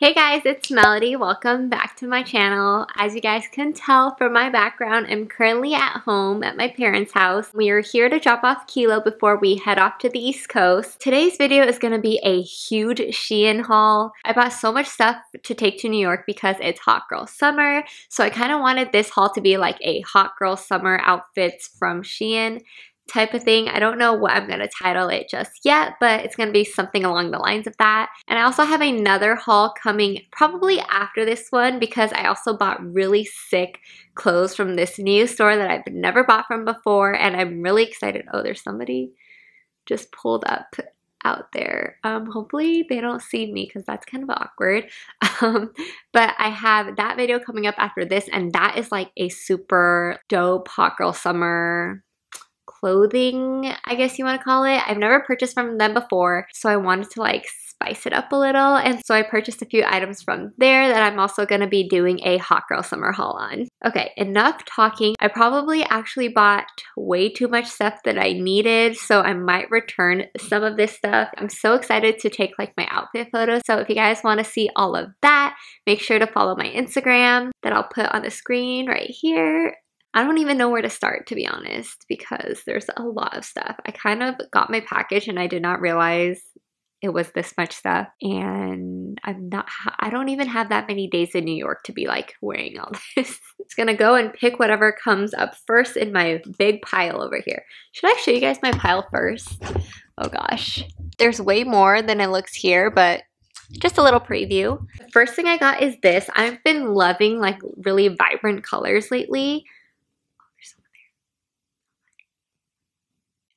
Hey guys, it's Melody. Welcome back to my channel. As you guys can tell from my background, I'm currently at home at my parents' house. We are here to drop off Kilo before we head off to the East Coast. Today's video is going to be a huge Shein haul. I bought so much stuff to take to New York because it's hot girl summer, so I kind of wanted this haul to be like a hot girl summer outfits from Shein type of thing. I don't know what I'm going to title it just yet, but it's going to be something along the lines of that. And I also have another haul coming probably after this one because I also bought really sick clothes from this new store that I've never bought from before and I'm really excited. Oh, there's somebody just pulled up out there. Um, hopefully they don't see me because that's kind of awkward. Um, but I have that video coming up after this and that is like a super dope hot girl summer clothing, I guess you want to call it. I've never purchased from them before, so I wanted to like spice it up a little. And so I purchased a few items from there that I'm also going to be doing a Hot Girl Summer haul on. Okay, enough talking. I probably actually bought way too much stuff that I needed, so I might return some of this stuff. I'm so excited to take like my outfit photos. So if you guys want to see all of that, make sure to follow my Instagram that I'll put on the screen right here. I don't even know where to start, to be honest, because there's a lot of stuff. I kind of got my package and I did not realize it was this much stuff. And I'm not, I don't even have that many days in New York to be like wearing all this. it's gonna go and pick whatever comes up first in my big pile over here. Should I show you guys my pile first? Oh gosh. There's way more than it looks here, but just a little preview. The first thing I got is this. I've been loving like really vibrant colors lately.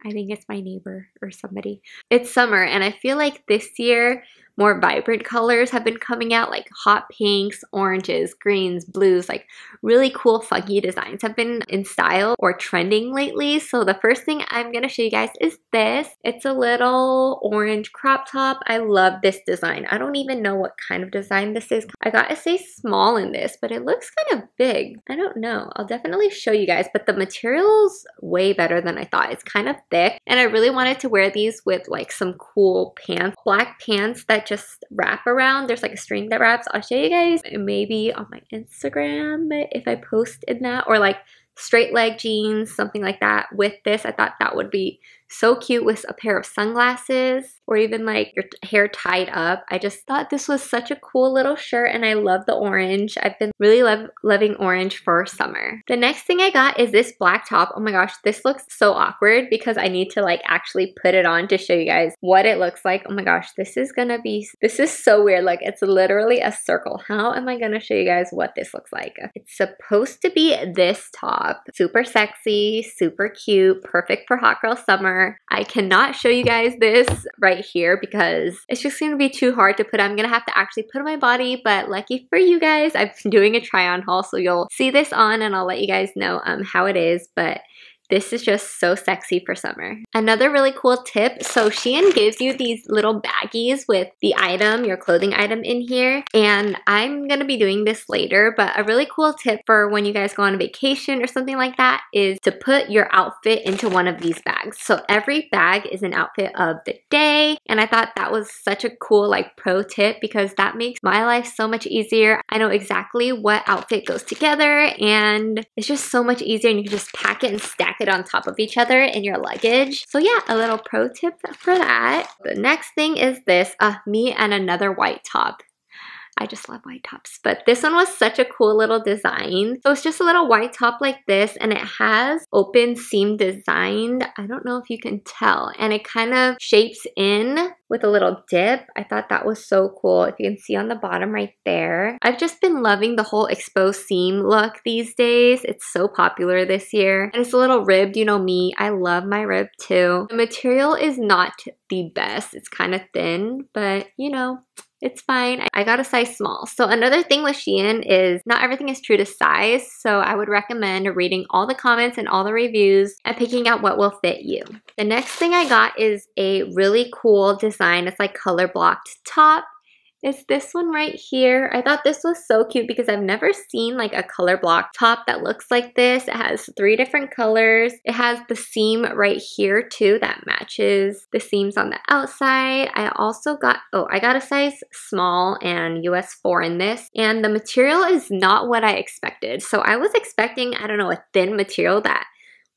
I think it's my neighbor or somebody. It's summer and I feel like this year more vibrant colors have been coming out, like hot pinks, oranges, greens, blues, like really cool funky designs have been in style or trending lately. So the first thing I'm gonna show you guys is this. It's a little orange crop top. I love this design. I don't even know what kind of design this is. I got to say small in this, but it looks kind of big. I don't know. I'll definitely show you guys, but the material's way better than I thought. It's kind of thick, and I really wanted to wear these with like some cool pants, black pants that just wrap around. There's like a string that wraps. I'll show you guys maybe on my Instagram if I post in that or like straight leg jeans, something like that with this. I thought that would be so cute with a pair of sunglasses or even like your hair tied up. I just thought this was such a cool little shirt and I love the orange. I've been really love, loving orange for summer. The next thing I got is this black top. Oh my gosh, this looks so awkward because I need to like actually put it on to show you guys what it looks like. Oh my gosh, this is gonna be, this is so weird. Like it's literally a circle. How am I gonna show you guys what this looks like? It's supposed to be this top. Super sexy, super cute, perfect for hot girl summer summer. I cannot show you guys this right here because it's just gonna be too hard to put. I'm gonna have to actually put on my body, but lucky for you guys, I've been doing a try on haul, so you'll see this on and I'll let you guys know um, how it is, but this is just so sexy for summer. Another really cool tip, so Shein gives you these little baggies with the item, your clothing item in here, and I'm gonna be doing this later, but a really cool tip for when you guys go on a vacation or something like that is to put your outfit into one of these bags. So every bag is an outfit of the day, and I thought that was such a cool like pro tip because that makes my life so much easier. I know exactly what outfit goes together, and it's just so much easier, and you can just pack it and stack it on top of each other in your luggage. So yeah, a little pro tip for that. The next thing is this, uh, me and another white top. I just love white tops. But this one was such a cool little design. So it's just a little white top like this and it has open seam designed. I don't know if you can tell. And it kind of shapes in with a little dip. I thought that was so cool. If you can see on the bottom right there. I've just been loving the whole exposed seam look these days. It's so popular this year. And it's a little ribbed, you know me. I love my rib too. The material is not the best. It's kind of thin, but you know, it's fine. I got a size small. So another thing with Shein is not everything is true to size. So I would recommend reading all the comments and all the reviews and picking out what will fit you. The next thing I got is a really cool design. It's like color blocked top is this one right here. I thought this was so cute because I've never seen like a color block top that looks like this. It has three different colors. It has the seam right here too that matches the seams on the outside. I also got, oh, I got a size small and US 4 in this. And the material is not what I expected. So I was expecting, I don't know, a thin material that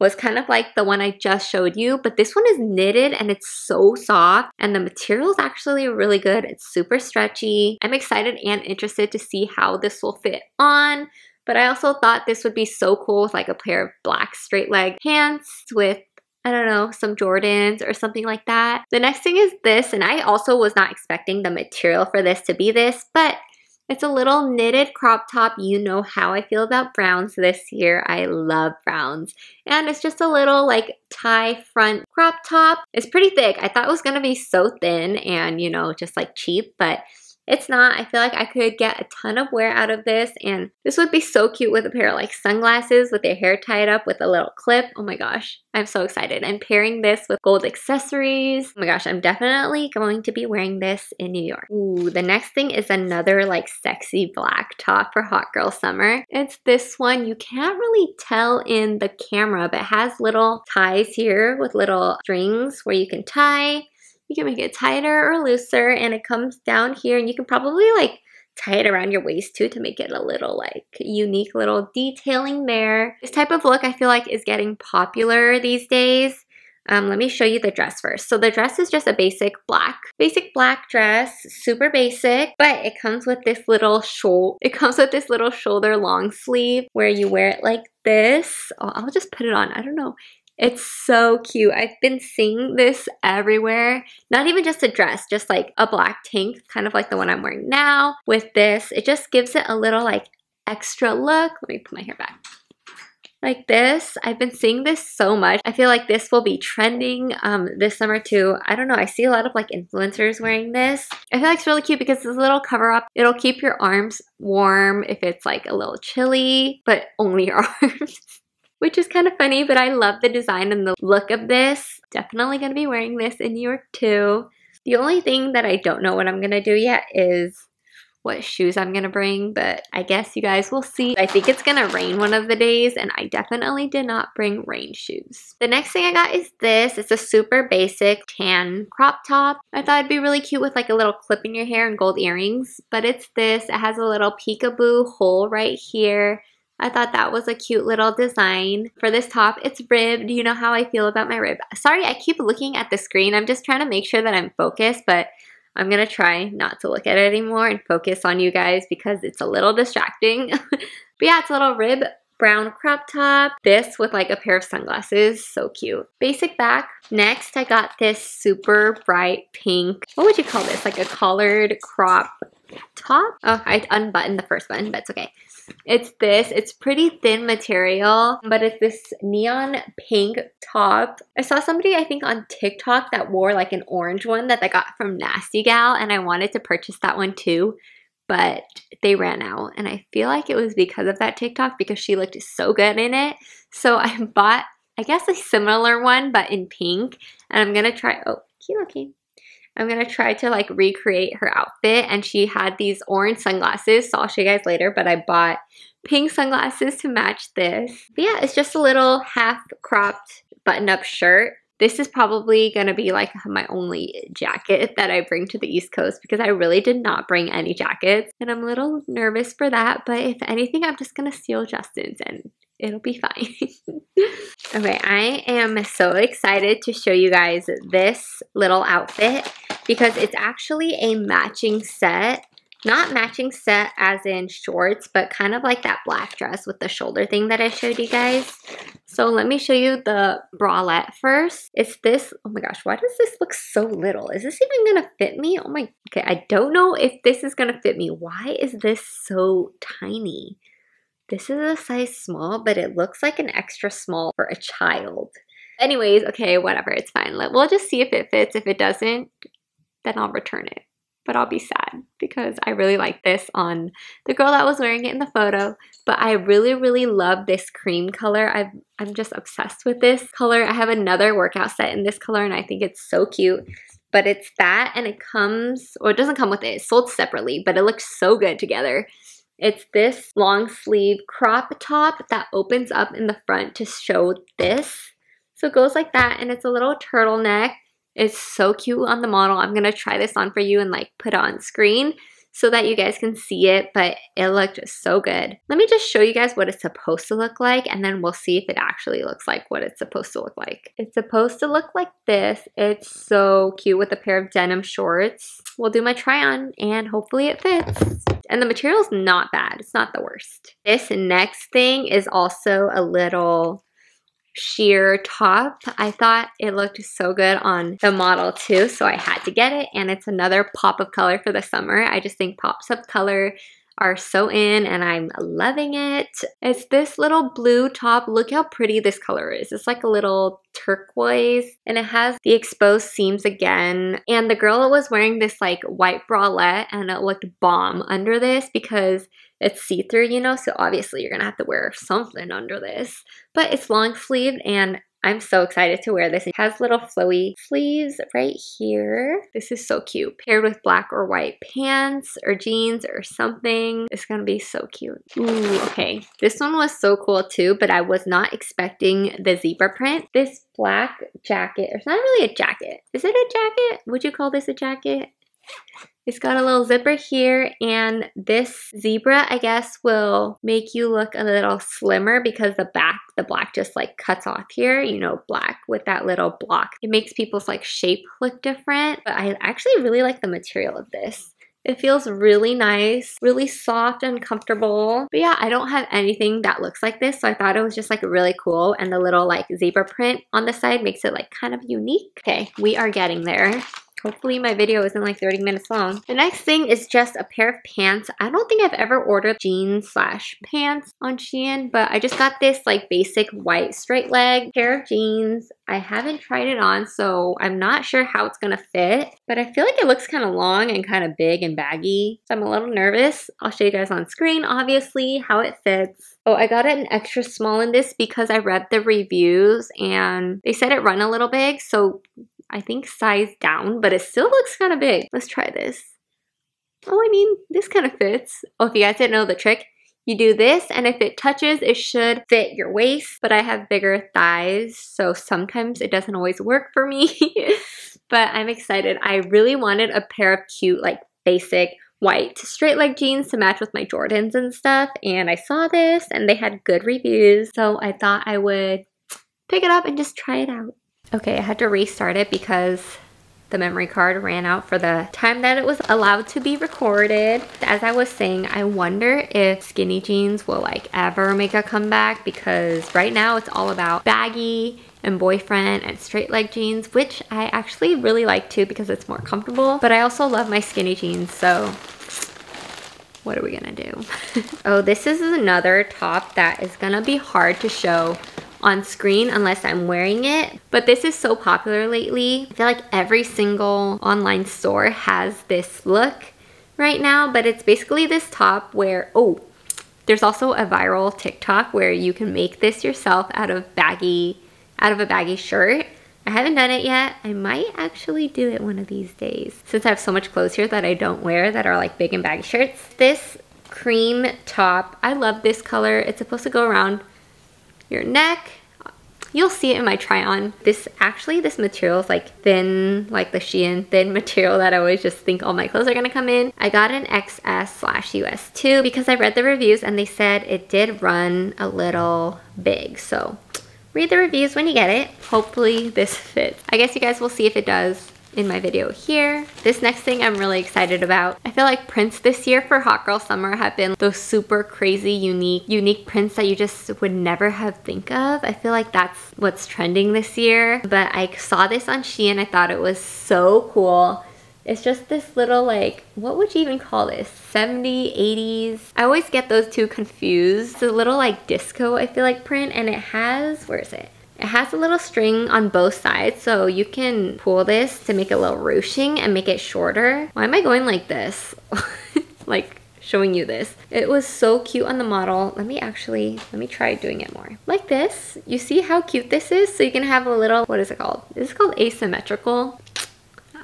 was kind of like the one I just showed you, but this one is knitted and it's so soft and the material is actually really good. It's super stretchy. I'm excited and interested to see how this will fit on. But I also thought this would be so cool with like a pair of black straight leg pants with I don't know, some Jordans or something like that. The next thing is this, and I also was not expecting the material for this to be this, but it's a little knitted crop top. You know how I feel about browns this year. I love browns. And it's just a little like tie front crop top. It's pretty thick. I thought it was gonna be so thin and, you know, just like cheap, but it's not. I feel like I could get a ton of wear out of this, and this would be so cute with a pair of like sunglasses with your hair tied up with a little clip. Oh my gosh, I'm so excited. And pairing this with gold accessories. Oh my gosh, I'm definitely going to be wearing this in New York. Ooh, the next thing is another like sexy black top for hot girl summer. It's this one. You can't really tell in the camera, but it has little ties here with little strings where you can tie you can make it tighter or looser and it comes down here and you can probably like tie it around your waist too to make it a little like unique little detailing there. This type of look I feel like is getting popular these days. Um, let me show you the dress first. So the dress is just a basic black, basic black dress, super basic, but it comes with this little shoulder, it comes with this little shoulder long sleeve where you wear it like this. Oh, I'll just put it on. I don't know it's so cute. I've been seeing this everywhere. Not even just a dress, just like a black tank, kind of like the one I'm wearing now with this. It just gives it a little like extra look. Let me put my hair back. Like this, I've been seeing this so much. I feel like this will be trending um, this summer too. I don't know, I see a lot of like influencers wearing this. I feel like it's really cute because it's a little cover up. It'll keep your arms warm if it's like a little chilly, but only your arms which is kind of funny, but I love the design and the look of this. Definitely going to be wearing this in New York too. The only thing that I don't know what I'm going to do yet is what shoes I'm gonna bring, but I guess you guys will see. I think it's gonna rain one of the days, and I definitely did not bring rain shoes. The next thing I got is this. It's a super basic tan crop top. I thought it'd be really cute with like a little clip in your hair and gold earrings, but it's this. It has a little peekaboo hole right here. I thought that was a cute little design for this top. It's ribbed. You know how I feel about my rib. Sorry, I keep looking at the screen. I'm just trying to make sure that I'm focused, but I'm going to try not to look at it anymore and focus on you guys because it's a little distracting. but yeah, it's a little rib brown crop top. This with like a pair of sunglasses. So cute. Basic back. Next, I got this super bright pink. What would you call this? Like a collared crop top? Oh, I unbuttoned the first button, but it's okay. It's this. It's pretty thin material, but it's this neon pink top. I saw somebody, I think, on TikTok that wore like an orange one that they got from Nasty Gal, and I wanted to purchase that one too, but they ran out. And I feel like it was because of that TikTok because she looked so good in it. So I bought, I guess, a similar one, but in pink, and I'm gonna try. Oh, cute looking. I'm gonna try to like recreate her outfit and she had these orange sunglasses so I'll show you guys later but I bought pink sunglasses to match this. But yeah it's just a little half cropped button up shirt this is probably going to be like my only jacket that I bring to the East Coast because I really did not bring any jackets. And I'm a little nervous for that, but if anything, I'm just going to steal Justin's and it'll be fine. okay, I am so excited to show you guys this little outfit because it's actually a matching set not matching set as in shorts, but kind of like that black dress with the shoulder thing that I showed you guys. So let me show you the bralette first. It's this, oh my gosh, why does this look so little? Is this even gonna fit me? Oh my, okay, I don't know if this is gonna fit me. Why is this so tiny? This is a size small, but it looks like an extra small for a child. Anyways, okay, whatever, it's fine. We'll just see if it fits. If it doesn't, then I'll return it but I'll be sad because I really like this on the girl that was wearing it in the photo. But I really, really love this cream color. i am just obsessed with this color. I have another workout set in this color and I think it's so cute. But it's that and it comes, or it doesn't come with it. It's sold separately, but it looks so good together. It's this long sleeve crop top that opens up in the front to show this. So it goes like that and it's a little turtleneck it's so cute on the model. I'm going to try this on for you and like put it on screen so that you guys can see it, but it looked so good. Let me just show you guys what it's supposed to look like and then we'll see if it actually looks like what it's supposed to look like. It's supposed to look like this. It's so cute with a pair of denim shorts. We'll do my try on and hopefully it fits. And the material's not bad. It's not the worst. This next thing is also a little sheer top. I thought it looked so good on the model too, so I had to get it. And it's another pop of color for the summer. I just think pops of color are so in and I'm loving it. It's this little blue top. Look how pretty this color is. It's like a little turquoise and it has the exposed seams again. And the girl was wearing this like white bralette and it looked bomb under this because it's see-through, you know, so obviously you're gonna have to wear something under this. But it's long sleeved and I'm so excited to wear this. It has little flowy sleeves right here. This is so cute. Paired with black or white pants or jeans or something. It's gonna be so cute. Ooh, okay. This one was so cool too, but I was not expecting the zebra print. This black jacket, it's not really a jacket. Is it a jacket? Would you call this a jacket? It's got a little zipper here and this zebra, I guess, will make you look a little slimmer because the back, the black just like cuts off here, you know, black with that little block. It makes people's like shape look different, but I actually really like the material of this. It feels really nice, really soft and comfortable. But yeah, I don't have anything that looks like this, so I thought it was just like really cool. And the little like zebra print on the side makes it like kind of unique. Okay, we are getting there. Hopefully my video isn't like 30 minutes long. The next thing is just a pair of pants. I don't think I've ever ordered jeans slash pants on Shein, but I just got this like basic white straight leg pair of jeans. I haven't tried it on, so I'm not sure how it's gonna fit, but I feel like it looks kind of long and kind of big and baggy, so I'm a little nervous. I'll show you guys on screen, obviously, how it fits. Oh, I got it an extra small in this because I read the reviews and they said it run a little big, so I think size down, but it still looks kind of big. Let's try this. Oh, I mean, this kind of fits. Oh, if you guys didn't know the trick, you do this and if it touches, it should fit your waist, but I have bigger thighs, so sometimes it doesn't always work for me, but I'm excited. I really wanted a pair of cute, like basic white straight leg jeans to match with my Jordans and stuff, and I saw this and they had good reviews, so I thought I would pick it up and just try it out. Okay, I had to restart it because the memory card ran out for the time that it was allowed to be recorded. As I was saying, I wonder if skinny jeans will like ever make a comeback because right now it's all about baggy and boyfriend and straight leg jeans, which I actually really like too because it's more comfortable, but I also love my skinny jeans, so what are we gonna do? oh, this is another top that is gonna be hard to show on screen unless I'm wearing it. But this is so popular lately. I feel like every single online store has this look right now, but it's basically this top where, oh, there's also a viral TikTok where you can make this yourself out of baggy, out of a baggy shirt. I haven't done it yet. I might actually do it one of these days since I have so much clothes here that I don't wear that are like big and baggy shirts. This cream top, I love this color. It's supposed to go around your neck. You'll see it in my try on. This actually, this material is like thin, like the Shein thin material that I always just think all my clothes are gonna come in. I got an XS slash US2 because I read the reviews and they said it did run a little big. So read the reviews when you get it. Hopefully this fits. I guess you guys will see if it does in my video here. This next thing I'm really excited about. I feel like prints this year for Hot Girl Summer have been those super crazy, unique, unique prints that you just would never have think of. I feel like that's what's trending this year. But I saw this on Shein. I thought it was so cool. It's just this little like, what would you even call this? 70s, 80s. I always get those two confused. It's a little like disco, I feel like, print. And it has, where is it? It has a little string on both sides, so you can pull this to make a little ruching and make it shorter. Why am I going like this? like showing you this. It was so cute on the model. Let me actually, let me try doing it more. Like this, you see how cute this is? So you can have a little, what is it called? This is called asymmetrical.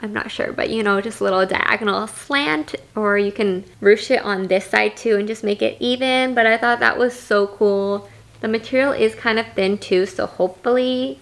I'm not sure, but you know, just a little diagonal slant, or you can ruche it on this side too and just make it even. But I thought that was so cool. The material is kind of thin too, so hopefully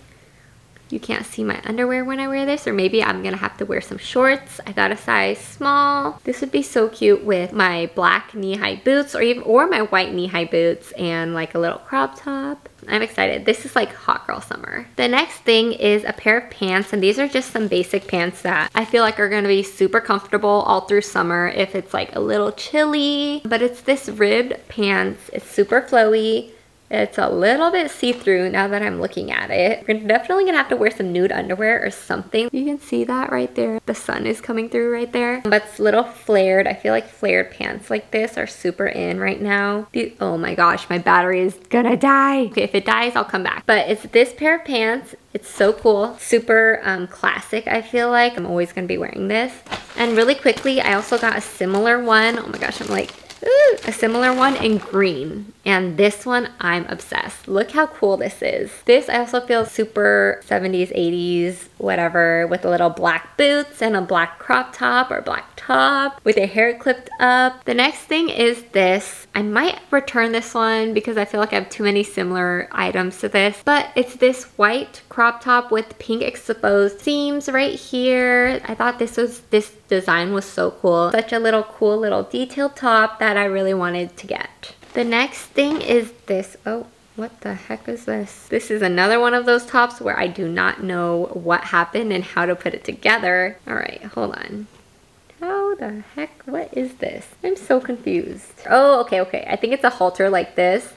you can't see my underwear when I wear this, or maybe I'm gonna have to wear some shorts. I got a size small. This would be so cute with my black knee-high boots or even or my white knee-high boots and like a little crop top. I'm excited. This is like hot girl summer. The next thing is a pair of pants and these are just some basic pants that I feel like are gonna be super comfortable all through summer if it's like a little chilly. But it's this ribbed pants. It's super flowy. It's a little bit see-through now that I'm looking at it. you are definitely gonna have to wear some nude underwear or something. You can see that right there. The sun is coming through right there. But it's little flared. I feel like flared pants like this are super in right now. The, oh my gosh, my battery is gonna die. Okay, if it dies, I'll come back. But it's this pair of pants. It's so cool. Super um, classic, I feel like. I'm always gonna be wearing this. And really quickly, I also got a similar one. Oh my gosh, I'm like Ooh, a similar one in green. And this one, I'm obsessed. Look how cool this is. This I also feel super 70s, 80s, whatever, with a little black boots and a black crop top or black top with your hair clipped up. The next thing is this. I might return this one because I feel like I have too many similar items to this, but it's this white crop top with pink exposed seams right here. I thought this was this design was so cool. Such a little cool little detailed top that I really wanted to get. The next thing is this. Oh, what the heck is this? This is another one of those tops where I do not know what happened and how to put it together. All right, hold on. How the heck, what is this? I'm so confused. Oh, okay, okay. I think it's a halter like this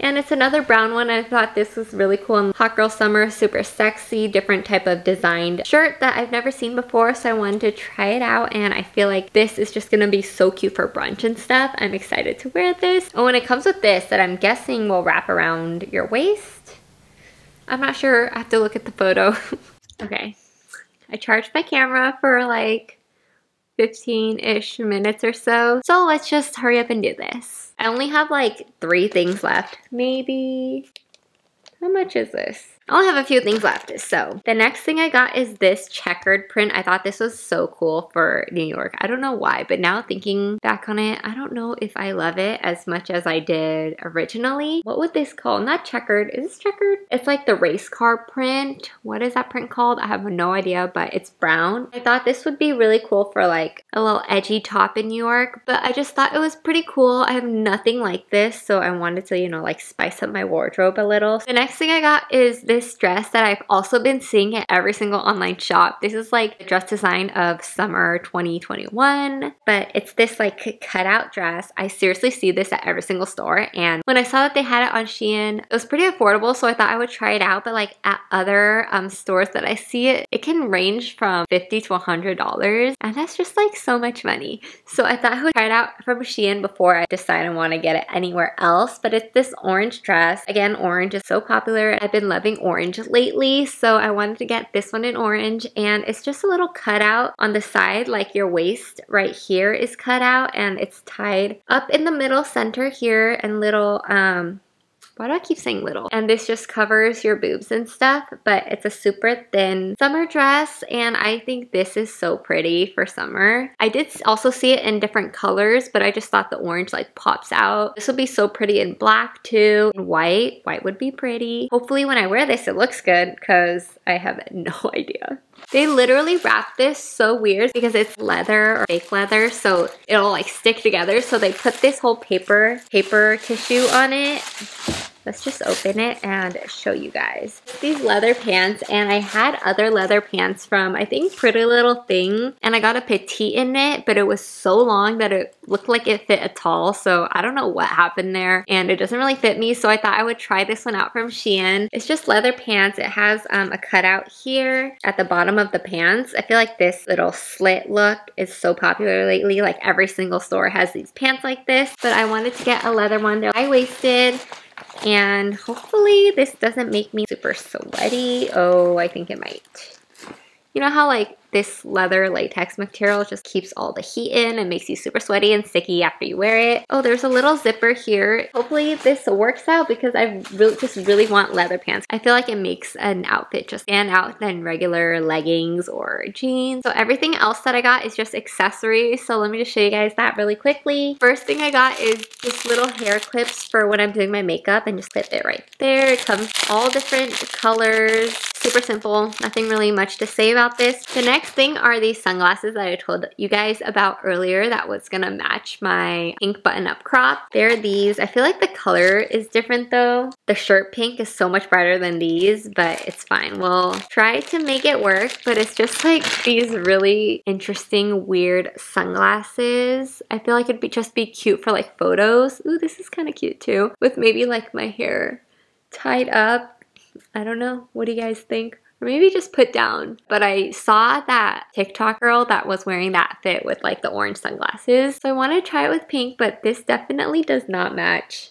and it's another brown one. I thought this was really cool. And Hot Girl Summer, super sexy, different type of designed shirt that I've never seen before. So I wanted to try it out. And I feel like this is just going to be so cute for brunch and stuff. I'm excited to wear this. Oh, and it comes with this that I'm guessing will wrap around your waist. I'm not sure. I have to look at the photo. okay. I charged my camera for like 15-ish minutes or so. So let's just hurry up and do this. I only have like three things left. Maybe, how much is this? I only have a few things left. So the next thing I got is this checkered print. I thought this was so cool for New York. I don't know why, but now thinking back on it, I don't know if I love it as much as I did originally. What would this call? Not checkered. Is this checkered? It's like the race car print. What is that print called? I have no idea, but it's brown. I thought this would be really cool for like a little edgy top in New York, but I just thought it was pretty cool. I have nothing like this, so I wanted to, you know, like spice up my wardrobe a little. The next thing I got is this this dress that I've also been seeing at every single online shop. This is like the dress design of summer 2021, but it's this like cutout dress. I seriously see this at every single store. And when I saw that they had it on Shein, it was pretty affordable. So I thought I would try it out. But like at other um, stores that I see it, it can range from 50 to $100. And that's just like so much money. So I thought I would try it out from Shein before I decide I want to get it anywhere else. But it's this orange dress. Again, orange is so popular. I've been loving orange orange lately, so I wanted to get this one in orange, and it's just a little cutout on the side, like your waist right here is cut out, and it's tied up in the middle center here, and little um, why do I keep saying little? And this just covers your boobs and stuff, but it's a super thin summer dress and I think this is so pretty for summer. I did also see it in different colors, but I just thought the orange like pops out. This would be so pretty in black too, and white. White would be pretty. Hopefully when I wear this, it looks good because I have no idea. They literally wrap this so weird because it's leather or fake leather, so it'll like stick together. So they put this whole paper, paper tissue on it Let's just open it and show you guys. These leather pants and I had other leather pants from I think Pretty Little Thing and I got a petite in it but it was so long that it looked like it fit a tall so I don't know what happened there and it doesn't really fit me so I thought I would try this one out from Shein. It's just leather pants. It has um, a cutout here at the bottom of the pants. I feel like this little slit look is so popular lately like every single store has these pants like this but I wanted to get a leather one. They're high-waisted and hopefully this doesn't make me super sweaty. Oh, I think it might. You know how like this leather latex material just keeps all the heat in and makes you super sweaty and sticky after you wear it. Oh, there's a little zipper here. Hopefully this works out because I really, just really want leather pants. I feel like it makes an outfit just stand out than regular leggings or jeans. So everything else that I got is just accessories. So let me just show you guys that really quickly. First thing I got is just little hair clips for when I'm doing my makeup and just clip it right there. It comes all different colors super simple, nothing really much to say about this. The next thing are these sunglasses that I told you guys about earlier that was gonna match my pink button up crop. They're these, I feel like the color is different though. The shirt pink is so much brighter than these, but it's fine. We'll try to make it work, but it's just like these really interesting, weird sunglasses. I feel like it'd be just be cute for like photos. Ooh, this is kind of cute too, with maybe like my hair tied up I don't know. What do you guys think? Or maybe just put down. But I saw that TikTok girl that was wearing that fit with like the orange sunglasses. So I want to try it with pink, but this definitely does not match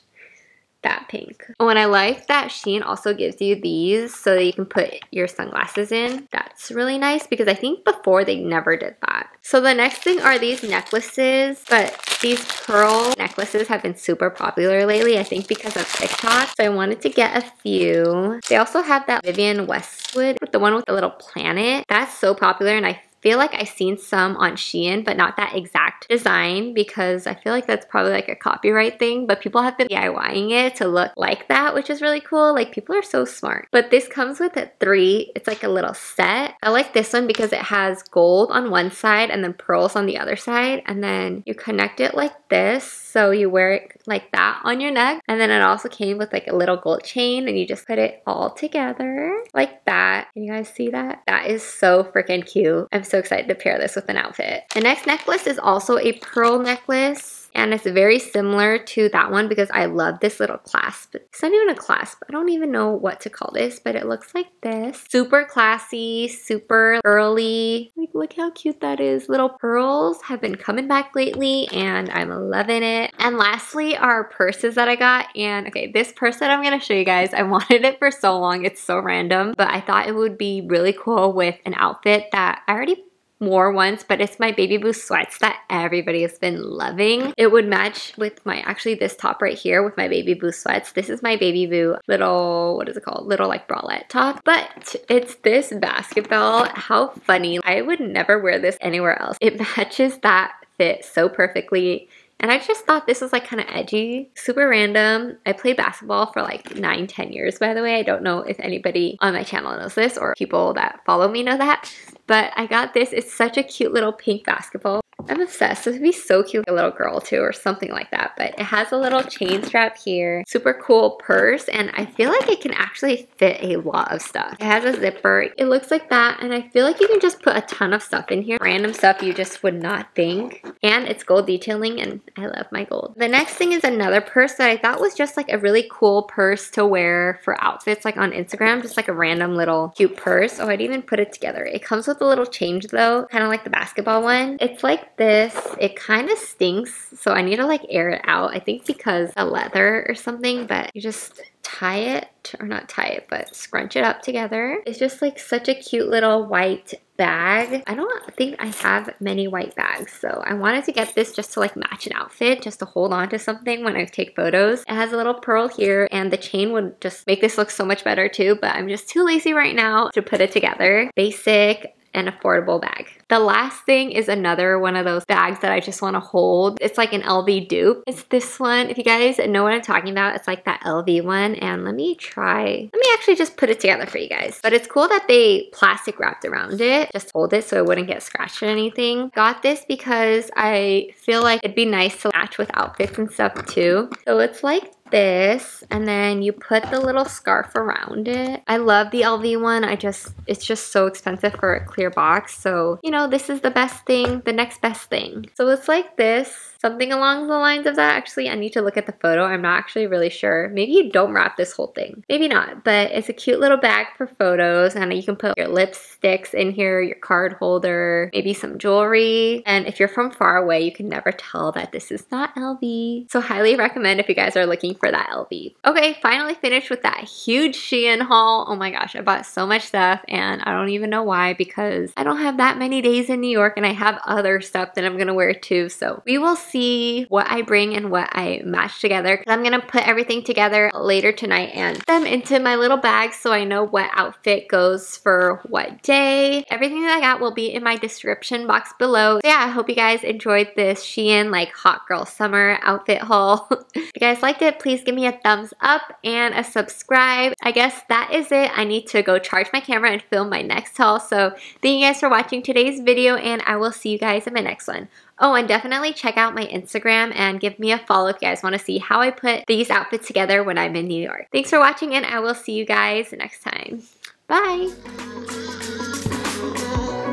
that pink. Oh, and I like that Shein also gives you these so that you can put your sunglasses in. That's really nice because I think before they never did that. So the next thing are these necklaces, but these pearl necklaces have been super popular lately, I think because of TikTok. So I wanted to get a few. They also have that Vivian Westwood, the one with the little planet. That's so popular and I feel like I've seen some on Shein, but not that exact design because I feel like that's probably like a copyright thing, but people have been DIYing it to look like that, which is really cool. Like people are so smart. But this comes with a three. It's like a little set. I like this one because it has gold on one side and then pearls on the other side. And then you connect it like this. So you wear it like that on your neck. And then it also came with like a little gold chain and you just put it all together like that. Can you guys see that? That is so freaking cute. I'm so excited to pair this with an outfit. The next necklace is also a pearl necklace. And it's very similar to that one because I love this little clasp. It's not even a clasp. I don't even know what to call this, but it looks like this. Super classy, super girly. Like, look how cute that is. Little pearls have been coming back lately and I'm loving it. And lastly are purses that I got. And okay, this purse that I'm gonna show you guys, I wanted it for so long. It's so random, but I thought it would be really cool with an outfit that I already more once, but it's my Baby Boo sweats that everybody has been loving. It would match with my, actually this top right here with my Baby Boo sweats. This is my Baby Boo little, what is it called? Little like bralette top, but it's this basketball. How funny. I would never wear this anywhere else. It matches that fit so perfectly. And I just thought this was like kind of edgy, super random. I played basketball for like nine, ten years, by the way. I don't know if anybody on my channel knows this or people that follow me know that. But I got this. It's such a cute little pink basketball I'm obsessed. This would be so cute, a little girl too, or something like that. But it has a little chain strap here, super cool purse, and I feel like it can actually fit a lot of stuff. It has a zipper. It looks like that, and I feel like you can just put a ton of stuff in here. Random stuff you just would not think. And it's gold detailing, and I love my gold. The next thing is another purse that I thought was just like a really cool purse to wear for outfits like on Instagram, just like a random little cute purse. Oh, I'd even put it together. It comes with a little change though, kind of like the basketball one. It's like this. It kind of stinks, so I need to like air it out. I think because a leather or something, but you just tie it, or not tie it, but scrunch it up together. It's just like such a cute little white bag. I don't think I have many white bags, so I wanted to get this just to like match an outfit, just to hold on to something when I take photos. It has a little pearl here, and the chain would just make this look so much better too, but I'm just too lazy right now to put it together. Basic and affordable bag. The last thing is another one of those bags that I just want to hold. It's like an LV dupe. It's this one. If you guys know what I'm talking about, it's like that LV one. And let me try, let me actually just put it together for you guys. But it's cool that they plastic wrapped around it. Just hold it so it wouldn't get scratched or anything. Got this because I feel like it'd be nice to match with outfits and stuff too. So it's like this and then you put the little scarf around it. I love the LV one. I just, it's just so expensive for a clear box. So, you know, know, this is the best thing, the next best thing. So it's like this something along the lines of that. Actually, I need to look at the photo. I'm not actually really sure. Maybe you don't wrap this whole thing. Maybe not, but it's a cute little bag for photos and you can put your lipsticks in here, your card holder, maybe some jewelry. And if you're from far away, you can never tell that this is not LV. So highly recommend if you guys are looking for that LV. Okay, finally finished with that huge Shein haul. Oh my gosh, I bought so much stuff and I don't even know why because I don't have that many days in New York and I have other stuff that I'm gonna wear too. So we will see see what I bring and what I match together. I'm gonna put everything together later tonight and them into my little bag so I know what outfit goes for what day. Everything that I got will be in my description box below. So yeah, I hope you guys enjoyed this Shein like hot girl summer outfit haul. if you guys liked it, please give me a thumbs up and a subscribe. I guess that is it. I need to go charge my camera and film my next haul. So thank you guys for watching today's video and I will see you guys in my next one. Oh, and definitely check out my Instagram and give me a follow if you guys want to see how I put these outfits together when I'm in New York. Thanks for watching and I will see you guys next time. Bye!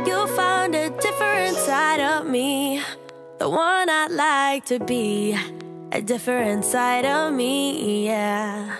You'll find a different side of me The one I'd like to be A different side of me, yeah